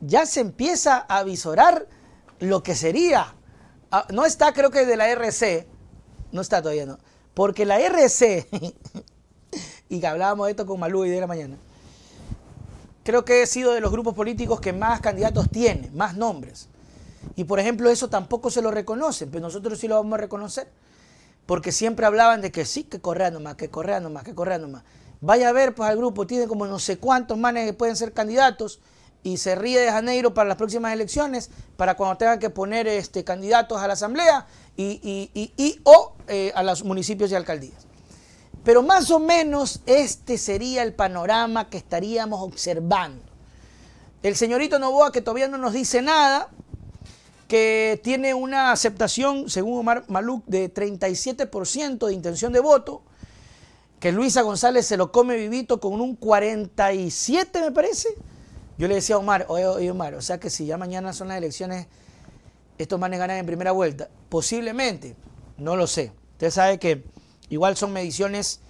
ya se empieza a visorar lo que sería. Ah, no está, creo que de la RC, no está todavía, no. Porque la RC, y que hablábamos de esto con Malú y de la mañana, creo que he sido de los grupos políticos que más candidatos tiene, más nombres. Y por ejemplo, eso tampoco se lo reconocen, pero nosotros sí lo vamos a reconocer. Porque siempre hablaban de que sí, que Correa nomás, que Correa nomás, que Correa nomás. Vaya a ver pues al grupo, tiene como no sé cuántos manes que pueden ser candidatos y se ríe de Janeiro para las próximas elecciones, para cuando tengan que poner este, candidatos a la asamblea y, o eh, a los municipios y alcaldías. Pero más o menos este sería el panorama que estaríamos observando. El señorito Novoa, que todavía no nos dice nada, que tiene una aceptación, según Omar Maluc de 37% de intención de voto, que Luisa González se lo come vivito con un 47, me parece, yo le decía a Omar, oye, Omar, o sea que si ya mañana son las elecciones, estos a ganar en primera vuelta. Posiblemente, no lo sé. Usted sabe que igual son mediciones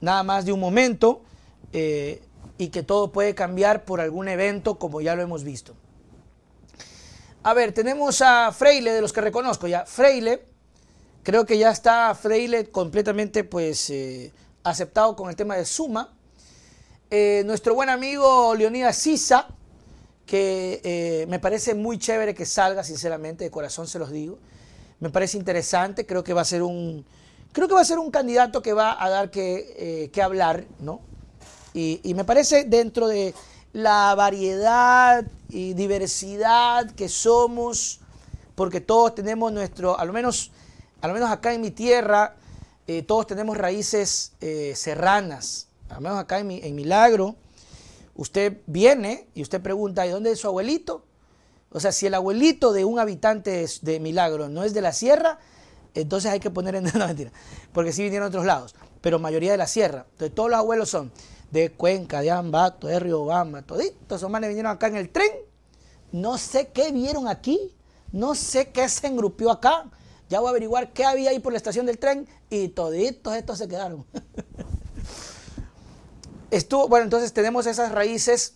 nada más de un momento eh, y que todo puede cambiar por algún evento como ya lo hemos visto. A ver, tenemos a Freile, de los que reconozco ya. Freile, creo que ya está Freile completamente pues eh, aceptado con el tema de Suma. Eh, nuestro buen amigo Leonidas Sisa, que eh, me parece muy chévere que salga, sinceramente, de corazón se los digo. Me parece interesante, creo que va a ser un, creo que va a ser un candidato que va a dar que, eh, hablar, ¿no? Y, me parece dentro de la variedad y diversidad que somos, porque todos tenemos nuestro, al menos, menos acá en mi tierra, todos tenemos raíces serranas, al menos acá en, Milagro, usted viene y usted pregunta, ¿y dónde es su abuelito? O sea, si el abuelito de un habitante de, Milagro no es de la sierra, entonces hay que poner en... la mentira, porque sí vinieron a otros lados, pero mayoría de la sierra. Entonces todos los abuelos son de Cuenca, de Ambato, de Riobamba, toditos esos manes vinieron acá en el tren. No sé qué vieron aquí, no sé qué se engrupió acá. Ya voy a averiguar qué había ahí por la estación del tren y toditos estos se quedaron. bueno, entonces tenemos esas raíces.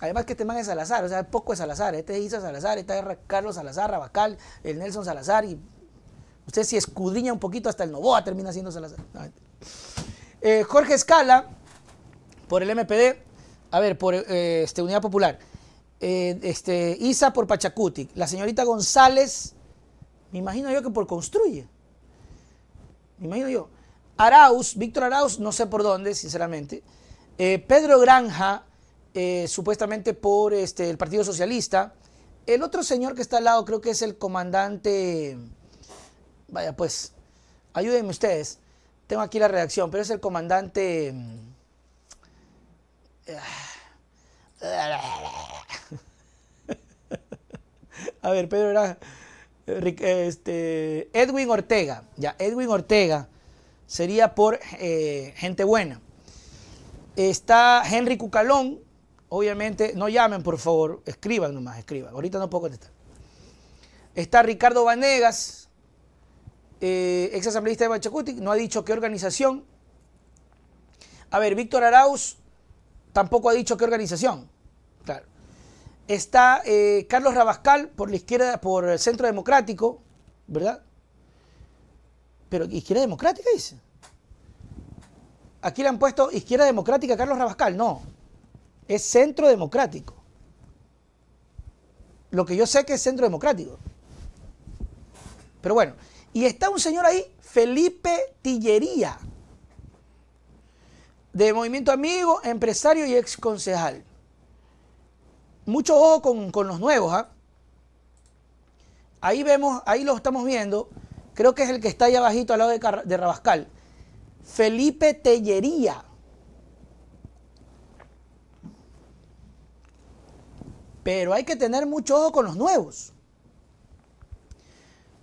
Además que te man es Salazar, o sea, poco es Salazar. Este ¿eh? es Isa Salazar, este es Carlos Salazar, Rabacal, el Nelson Salazar. Y usted si escudriña un poquito hasta el Novoa termina siendo Salazar. Eh, Jorge Escala, por el MPD, a ver, por eh, este, Unidad Popular. este, Isa por Pachacuti. La señorita González, me imagino yo que por Construye. Me imagino yo. Arauz, Víctor Arauz, no sé por dónde, sinceramente. Eh, Pedro Granja, eh, supuestamente por este, el Partido Socialista. El otro señor que está al lado creo que es el comandante... Vaya, pues, ayúdenme ustedes. Tengo aquí la reacción, pero es el comandante... Mm, A ver, Pedro era este, Edwin Ortega. Ya, Edwin Ortega sería por eh, gente buena. Está Henry Cucalón. Obviamente, no llamen, por favor. Escriban nomás, escriban. Ahorita no puedo contestar. Está Ricardo Vanegas, eh, ex asambleísta de Bachacuti. No ha dicho qué organización. A ver, Víctor Arauz tampoco ha dicho qué organización. Claro. Está eh, Carlos Rabascal por la izquierda, por el Centro Democrático, ¿verdad? Pero izquierda democrática dice. Aquí le han puesto izquierda democrática a Carlos Rabascal. No, es centro democrático. Lo que yo sé que es centro democrático. Pero bueno, y está un señor ahí, Felipe Tillería, de Movimiento Amigo, empresario y ex concejal. Mucho ojo con, los nuevos, ¿ah? Ahí vemos, ahí lo estamos viendo. Creo que es el que está ahí abajito al lado de Rabascal. Felipe Tellería. Pero hay que tener mucho ojo con los nuevos.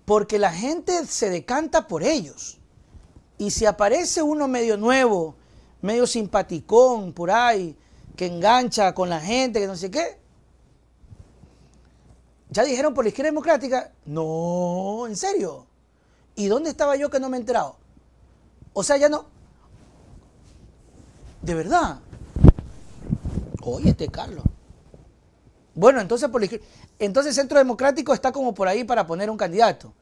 Porque la gente se decanta por ellos. Y si aparece uno medio nuevo, medio simpaticón por ahí, que engancha con la gente, que no sé qué. Ya dijeron por la izquierda democrática, no, en serio. ¿Y dónde estaba yo que no me he enterado? O sea, ya no. De verdad. Oye, este Carlos. Bueno, entonces por Entonces Centro Democrático está como por ahí para poner un candidato.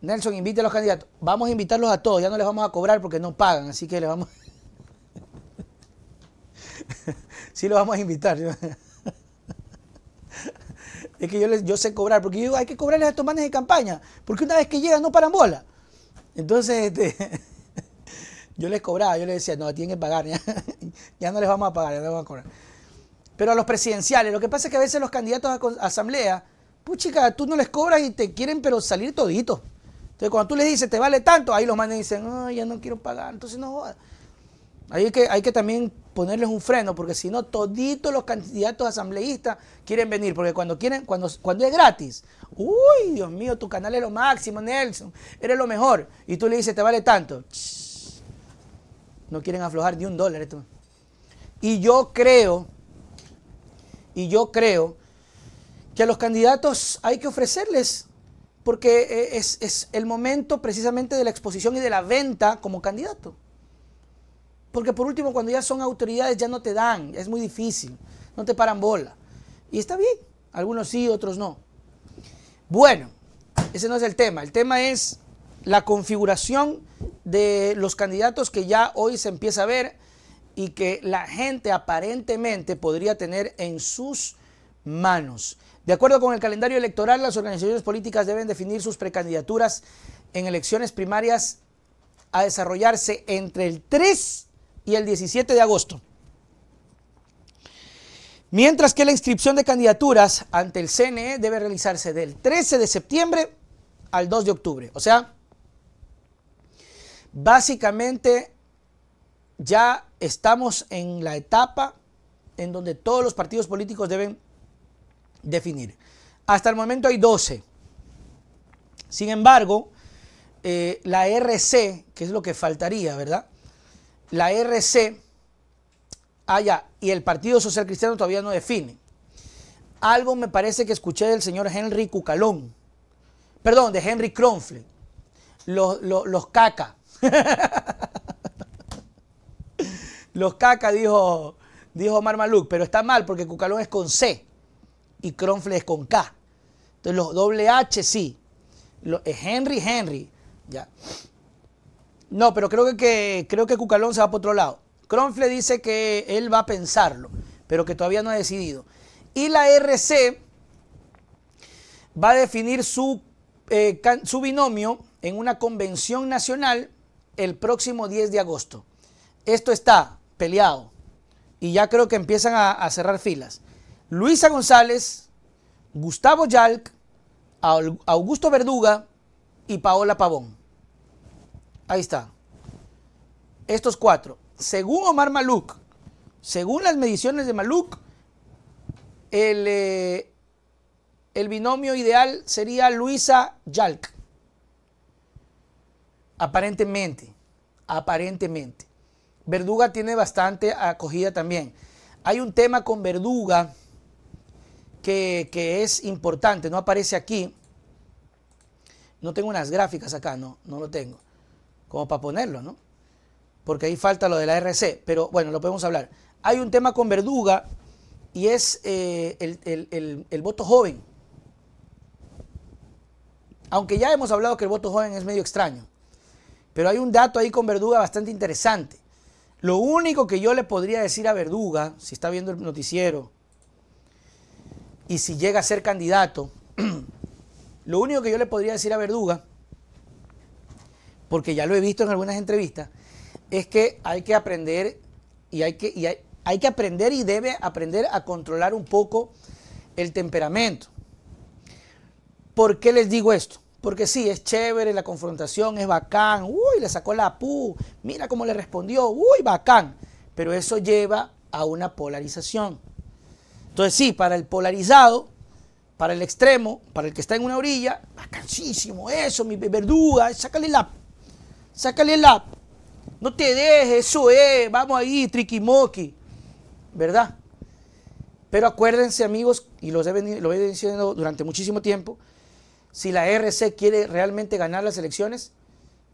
Nelson, invite a los candidatos. Vamos a invitarlos a todos, ya no les vamos a cobrar porque no pagan, así que le vamos. sí los vamos a invitar. es que yo, les, yo sé cobrar, porque yo digo, hay que cobrarles a estos manes de campaña, porque una vez que llegan no paran bola. Entonces, este, yo les cobraba, yo les decía, no, tienen que pagar, ya, no les vamos a pagar, ya no les vamos a cobrar. Pero a los presidenciales, lo que pasa es que a veces los candidatos a asamblea, puchica, tú no les cobras y te quieren, pero salir todito. Entonces, cuando tú les dices, te vale tanto, ahí los manes dicen, no, ya no quiero pagar, entonces no jodas. Hay que, hay que también ponerles un freno, porque si no, toditos los candidatos asambleístas quieren venir, porque cuando quieren, cuando, cuando es gratis, uy, Dios mío, tu canal es lo máximo, Nelson, eres lo mejor, y tú le dices, te vale tanto. No quieren aflojar ni un dólar esto. Y yo creo, y yo creo que a los candidatos hay que ofrecerles, porque eh, es, es el momento precisamente de la exposición y de la venta como candidato. Porque por último, cuando ya son autoridades, ya no te dan, es muy difícil, no te paran bola. Y está bien, algunos sí, otros no. Bueno, ese no es el tema, el tema es la configuración de los candidatos que ya hoy se empieza a ver y que la gente aparentemente podría tener en sus manos. De acuerdo con el calendario electoral, las organizaciones políticas deben definir sus precandidaturas en elecciones primarias a desarrollarse entre el 3 y y el 17 de agosto. Mientras que la inscripción de candidaturas ante el CNE debe realizarse del 13 de septiembre al 2 de octubre. O sea, básicamente ya estamos en la etapa en donde todos los partidos políticos deben definir. Hasta el momento hay 12. Sin embargo, eh, la RC, que es lo que faltaría, ¿verdad? la RC, haya ah, y el Partido Social Cristiano todavía no define. Algo me parece que escuché del señor Henry Cucalón, perdón, de Henry Cronfle, los, los, los caca. los caca, dijo, dijo Omar pero está mal porque Cucalón es con C y Cronfle es con K. Entonces los doble H sí. Eh, Henry, Henry. Ya. No, pero creo que, creo que Cucalón se va para otro lado. Cronfle dice que él va a pensarlo, pero que todavía no ha decidido. Y la RC va a definir eh, su, binomio en una convención nacional el próximo 10 de agosto. Esto está peleado y ya creo que empiezan a, a cerrar filas. Luisa González, Gustavo Yalc, Augusto Verduga y Paola Pavón. Ahí está. Estos cuatro. Según Omar Maluk, según las mediciones de Maluk, eh, el, binomio ideal sería Luisa Yalk. Aparentemente, aparentemente. Verduga tiene bastante acogida también. Hay un tema con Verduga que, que es importante, no aparece aquí. No tengo unas gráficas acá, no, no lo tengo como para ponerlo, ¿no? Porque ahí falta lo de la RC, pero bueno, lo podemos hablar. Hay un tema con Verduga y es eh, el, el voto joven. Aunque ya hemos hablado que el voto joven es medio extraño. Pero hay un dato ahí con Verduga bastante interesante. Lo único que yo le podría decir a Verduga, si está viendo el noticiero y si llega a ser candidato, lo único que yo le podría decir a Verduga porque ya lo he visto en algunas entrevistas, es que hay que aprender y hay que, hay, que aprender y debe aprender a controlar un poco el temperamento. ¿Por qué les digo esto? Porque sí, es chévere la confrontación, es bacán, uy, le sacó la pu, mira cómo le respondió, uy, bacán, pero eso lleva a una polarización. Entonces sí, para el polarizado, para el extremo, para el que está en una orilla, bacanísimo eso, mi verduga, sácale la Sácale el app. No te dejes, eso es, vamos ahí, triquimoqui. ¿Verdad? Pero acuérdense, amigos, y los he venido, lo he venido diciendo durante muchísimo tiempo, si la RC quiere realmente ganar las elecciones,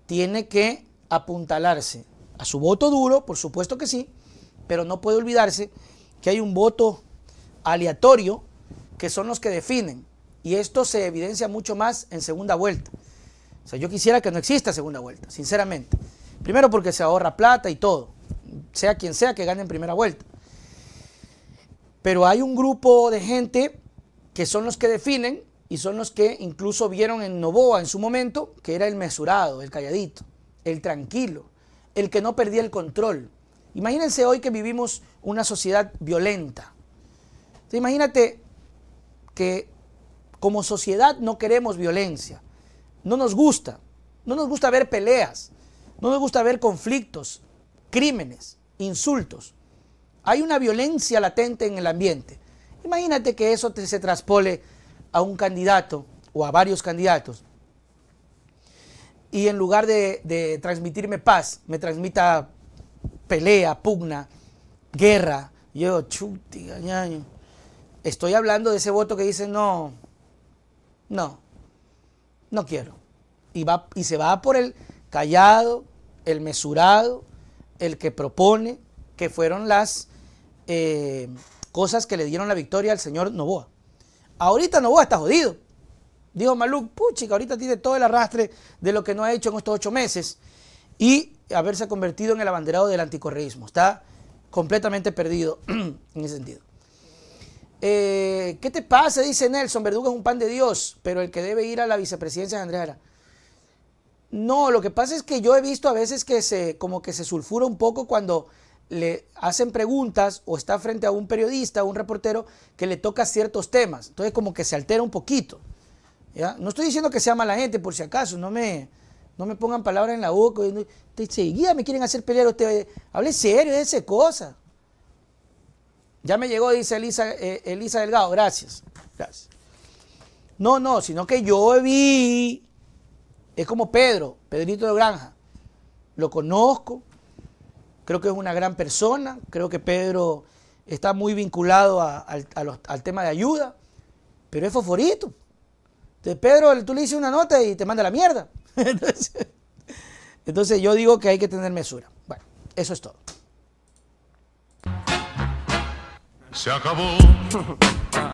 tiene que apuntalarse a su voto duro, por supuesto que sí, pero no puede olvidarse que hay un voto aleatorio que son los que definen. Y esto se evidencia mucho más en segunda vuelta. O sea, yo quisiera que no exista segunda vuelta, sinceramente. Primero porque se ahorra plata y todo, sea quien sea que gane en primera vuelta. Pero hay un grupo de gente que son los que definen y son los que incluso vieron en Novoa en su momento que era el mesurado, el calladito, el tranquilo, el que no perdía el control. Imagínense hoy que vivimos una sociedad violenta. imagínate que como sociedad no queremos violencia no nos gusta. No nos gusta ver peleas, no nos gusta ver conflictos, crímenes, insultos. Hay una violencia latente en el ambiente. Imagínate que eso se traspole a un candidato o a varios candidatos y en lugar de, transmitirme paz, me transmita pelea, pugna, guerra. Yo, chuti, gañaño. Estoy hablando de ese voto que dice no, no, no quiero. Y, va, y se va por el callado, el mesurado, el que propone, que fueron las eh, cosas que le dieron la victoria al señor Novoa. Ahorita Novoa está jodido. Dijo Maluc, puchica, ahorita tiene todo el arrastre de lo que no ha hecho en estos ocho meses y haberse convertido en el abanderado del anticorreísmo. Está completamente perdido en ese sentido. Eh, ¿Qué te pasa? Dice Nelson, Verdugo es un pan de Dios, pero el que debe ir a la vicepresidencia es Andrés Ara. No, lo que pasa es que yo he visto a veces que se, como que se sulfura un poco cuando le hacen preguntas o está frente a un periodista a un reportero que le toca ciertos temas. Entonces como que se altera un poquito. No estoy diciendo que sea mala gente, por si acaso, no me, no me pongan palabras en la boca. Te, guía me quieren hacer pelear, hable serio, esa cosa. Ya me llegó, dice Elisa, eh, Elisa Delgado. Gracias. Gracias. No, no, sino que yo vi. Es como Pedro, Pedrito de Granja. Lo conozco. Creo que es una gran persona. Creo que Pedro está muy vinculado al tema de ayuda. Pero es fosforito. Entonces, Pedro, tú le dices una nota y te manda la mierda. entonces yo digo que hay que tener mesura. Bueno, eso es todo. Se acabó.